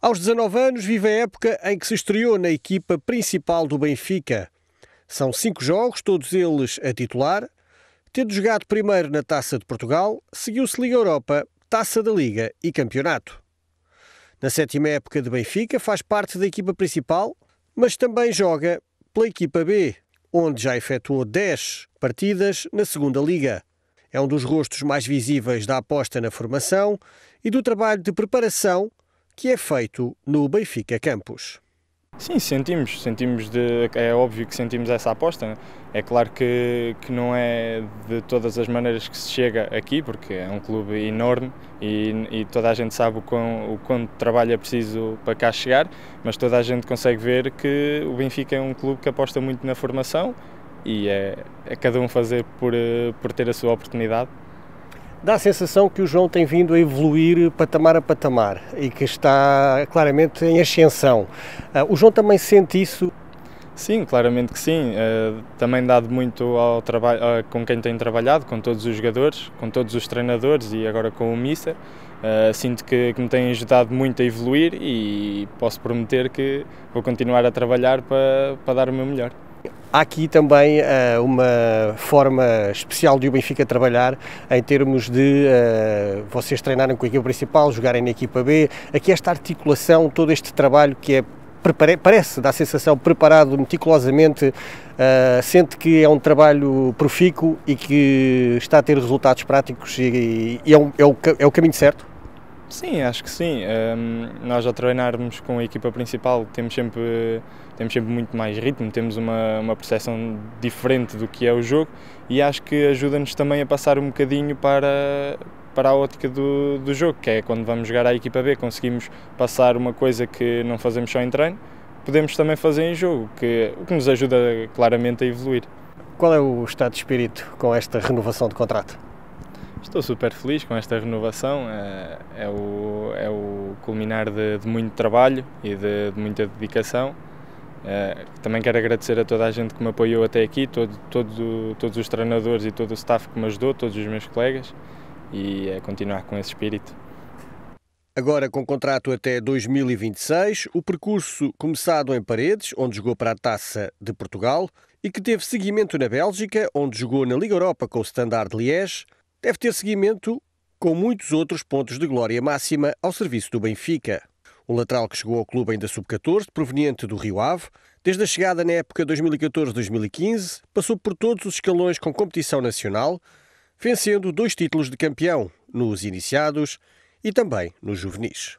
Aos 19 anos, vive a época em que se estreou na equipa principal do Benfica. São cinco jogos, todos eles a titular. Tendo jogado primeiro na Taça de Portugal, seguiu-se Liga Europa, Taça da Liga e Campeonato. Na sétima época de Benfica, faz parte da equipa principal, mas também joga pela equipa B, onde já efetuou 10 partidas na Segunda Liga. É um dos rostos mais visíveis da aposta na formação e do trabalho de preparação que é feito no Benfica Campus. Sim, sentimos, sentimos de, é óbvio que sentimos essa aposta. Né? É claro que, que não é de todas as maneiras que se chega aqui, porque é um clube enorme e, e toda a gente sabe o, quão, o quanto trabalho é preciso para cá chegar, mas toda a gente consegue ver que o Benfica é um clube que aposta muito na formação e é, é cada um fazer por, eh, por ter a sua oportunidade. Dá a sensação que o João tem vindo a evoluir patamar a patamar e que está claramente em ascensão. Ah, o João também sente isso? Sim, claramente que sim. Ah, também dado muito ao trabalho ah, com quem tem trabalhado, com todos os jogadores, com todos os treinadores e agora com o Missa. Sinto que, me tem ajudado muito a evoluir e posso prometer que vou continuar a trabalhar para, para dar o meu melhor. Há aqui também uh, uma forma especial de o Benfica trabalhar em termos de uh, vocês treinarem com a equipa principal, jogarem na equipa B. Aqui esta articulação, todo este trabalho que é parece, dá a sensação, preparado meticulosamente, uh, sente que é um trabalho profícuo e que está a ter resultados práticos e, e é, um, é, o, é o caminho certo? Sim, acho que sim. Um, nós ao treinarmos com a equipa principal temos sempre, temos sempre muito mais ritmo, temos uma, uma percepção diferente do que é o jogo e acho que ajuda-nos também a passar um bocadinho para, para a ótica do, do jogo, que é quando vamos jogar à equipa B, conseguimos passar uma coisa que não fazemos só em treino, podemos também fazer em jogo, que, o que nos ajuda claramente a evoluir. Qual é o estado de espírito com esta renovação de contrato? Estou super feliz com esta renovação, é, é o, é o culminar de, de muito trabalho e de, de muita dedicação. É, também quero agradecer a toda a gente que me apoiou até aqui, todo, todo, todos os treinadores e todo o staff que me ajudou, todos os meus colegas, e é continuar com esse espírito. Agora com contrato até 2026, o percurso começado em Paredes, onde jogou para a Taça de Portugal, e que teve seguimento na Bélgica, onde jogou na Liga Europa com o Standard Liège, deve ter seguimento com muitos outros pontos de glória máxima ao serviço do Benfica. O lateral que chegou ao clube ainda sub-14, proveniente do Rio Ave, desde a chegada na época 2014-2015, passou por todos os escalões com competição nacional, vencendo dois títulos de campeão, nos iniciados e também nos juvenis.